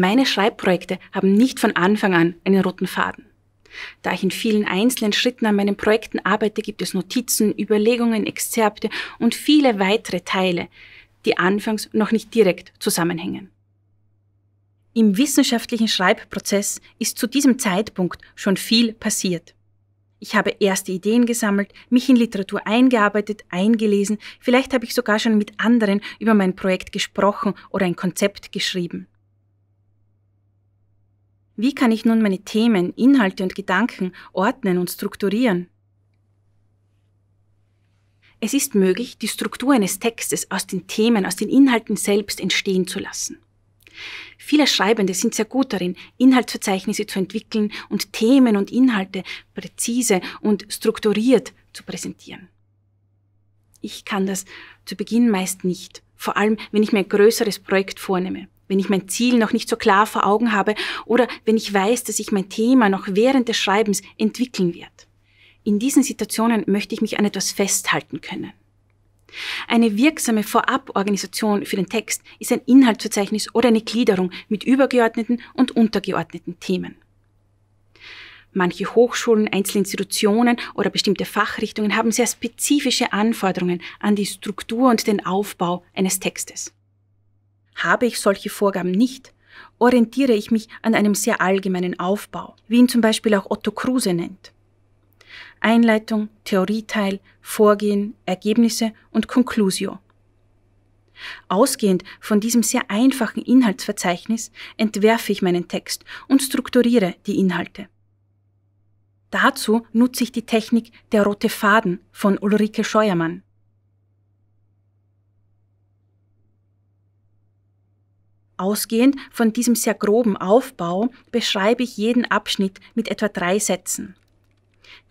Meine Schreibprojekte haben nicht von Anfang an einen roten Faden. Da ich in vielen einzelnen Schritten an meinen Projekten arbeite, gibt es Notizen, Überlegungen, Exzerpte und viele weitere Teile, die anfangs noch nicht direkt zusammenhängen. Im wissenschaftlichen Schreibprozess ist zu diesem Zeitpunkt schon viel passiert. Ich habe erste Ideen gesammelt, mich in Literatur eingearbeitet, eingelesen, vielleicht habe ich sogar schon mit anderen über mein Projekt gesprochen oder ein Konzept geschrieben. Wie kann ich nun meine Themen, Inhalte und Gedanken ordnen und strukturieren? Es ist möglich, die Struktur eines Textes aus den Themen, aus den Inhalten selbst entstehen zu lassen. Viele Schreibende sind sehr gut darin, Inhaltsverzeichnisse zu entwickeln und Themen und Inhalte präzise und strukturiert zu präsentieren. Ich kann das zu Beginn meist nicht, vor allem wenn ich mir ein größeres Projekt vornehme wenn ich mein Ziel noch nicht so klar vor Augen habe oder wenn ich weiß, dass sich mein Thema noch während des Schreibens entwickeln wird. In diesen Situationen möchte ich mich an etwas festhalten können. Eine wirksame Voraborganisation für den Text ist ein Inhaltsverzeichnis oder eine Gliederung mit übergeordneten und untergeordneten Themen. Manche Hochschulen, Einzelinstitutionen oder bestimmte Fachrichtungen haben sehr spezifische Anforderungen an die Struktur und den Aufbau eines Textes. Habe ich solche Vorgaben nicht, orientiere ich mich an einem sehr allgemeinen Aufbau, wie ihn zum Beispiel auch Otto Kruse nennt. Einleitung, Theorieteil, Vorgehen, Ergebnisse und Conclusio. Ausgehend von diesem sehr einfachen Inhaltsverzeichnis entwerfe ich meinen Text und strukturiere die Inhalte. Dazu nutze ich die Technik der rote Faden von Ulrike Scheuermann. Ausgehend von diesem sehr groben Aufbau beschreibe ich jeden Abschnitt mit etwa drei Sätzen.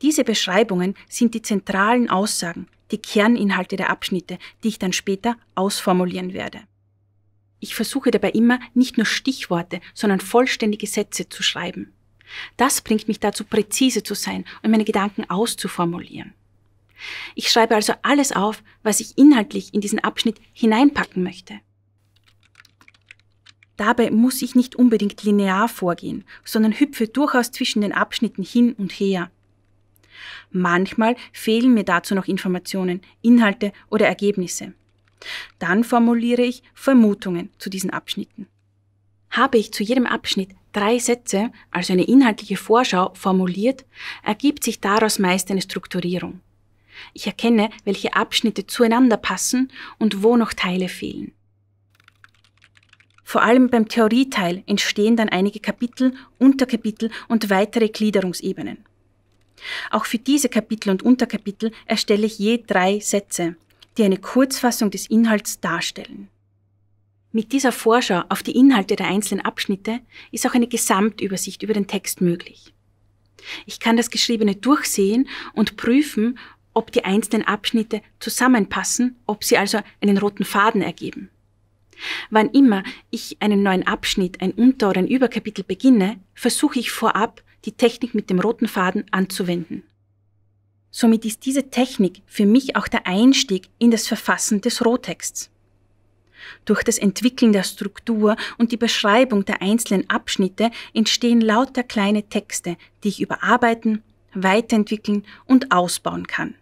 Diese Beschreibungen sind die zentralen Aussagen, die Kerninhalte der Abschnitte, die ich dann später ausformulieren werde. Ich versuche dabei immer, nicht nur Stichworte, sondern vollständige Sätze zu schreiben. Das bringt mich dazu, präzise zu sein und meine Gedanken auszuformulieren. Ich schreibe also alles auf, was ich inhaltlich in diesen Abschnitt hineinpacken möchte. Dabei muss ich nicht unbedingt linear vorgehen, sondern hüpfe durchaus zwischen den Abschnitten hin und her. Manchmal fehlen mir dazu noch Informationen, Inhalte oder Ergebnisse. Dann formuliere ich Vermutungen zu diesen Abschnitten. Habe ich zu jedem Abschnitt drei Sätze, also eine inhaltliche Vorschau, formuliert, ergibt sich daraus meist eine Strukturierung. Ich erkenne, welche Abschnitte zueinander passen und wo noch Teile fehlen. Vor allem beim Theorieteil entstehen dann einige Kapitel, Unterkapitel und weitere Gliederungsebenen. Auch für diese Kapitel und Unterkapitel erstelle ich je drei Sätze, die eine Kurzfassung des Inhalts darstellen. Mit dieser Vorschau auf die Inhalte der einzelnen Abschnitte ist auch eine Gesamtübersicht über den Text möglich. Ich kann das Geschriebene durchsehen und prüfen, ob die einzelnen Abschnitte zusammenpassen, ob sie also einen roten Faden ergeben. Wann immer ich einen neuen Abschnitt, ein Unter- oder ein Überkapitel beginne, versuche ich vorab, die Technik mit dem roten Faden anzuwenden. Somit ist diese Technik für mich auch der Einstieg in das Verfassen des Rohtexts. Durch das Entwickeln der Struktur und die Beschreibung der einzelnen Abschnitte entstehen lauter kleine Texte, die ich überarbeiten, weiterentwickeln und ausbauen kann.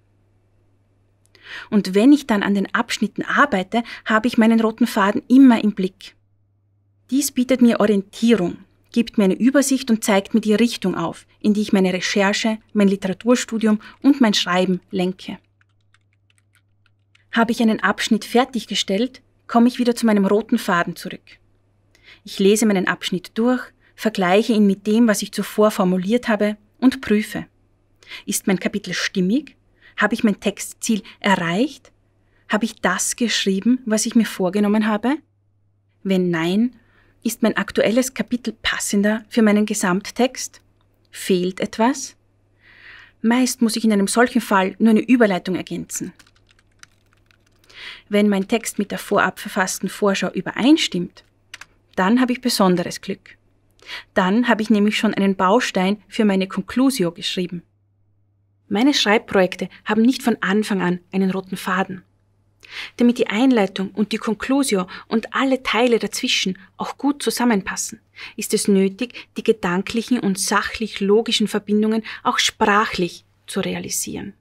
Und wenn ich dann an den Abschnitten arbeite, habe ich meinen roten Faden immer im Blick. Dies bietet mir Orientierung, gibt mir eine Übersicht und zeigt mir die Richtung auf, in die ich meine Recherche, mein Literaturstudium und mein Schreiben lenke. Habe ich einen Abschnitt fertiggestellt, komme ich wieder zu meinem roten Faden zurück. Ich lese meinen Abschnitt durch, vergleiche ihn mit dem, was ich zuvor formuliert habe und prüfe. Ist mein Kapitel stimmig habe ich mein Textziel erreicht? Habe ich das geschrieben, was ich mir vorgenommen habe? Wenn nein, ist mein aktuelles Kapitel passender für meinen Gesamttext? Fehlt etwas? Meist muss ich in einem solchen Fall nur eine Überleitung ergänzen. Wenn mein Text mit der vorab verfassten Vorschau übereinstimmt, dann habe ich besonderes Glück. Dann habe ich nämlich schon einen Baustein für meine Conclusio geschrieben. Meine Schreibprojekte haben nicht von Anfang an einen roten Faden. Damit die Einleitung und die Conclusio und alle Teile dazwischen auch gut zusammenpassen, ist es nötig, die gedanklichen und sachlich logischen Verbindungen auch sprachlich zu realisieren.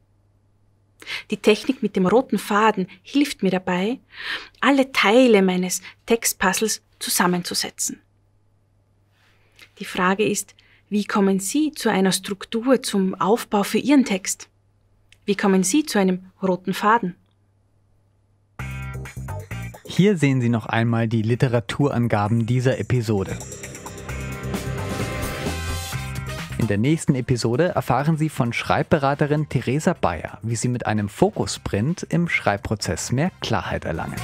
Die Technik mit dem roten Faden hilft mir dabei, alle Teile meines Textpuzzles zusammenzusetzen. Die Frage ist, wie kommen Sie zu einer Struktur, zum Aufbau für Ihren Text? Wie kommen Sie zu einem roten Faden? Hier sehen Sie noch einmal die Literaturangaben dieser Episode. In der nächsten Episode erfahren Sie von Schreibberaterin Theresa Bayer, wie Sie mit einem Fokusprint im Schreibprozess mehr Klarheit erlangen.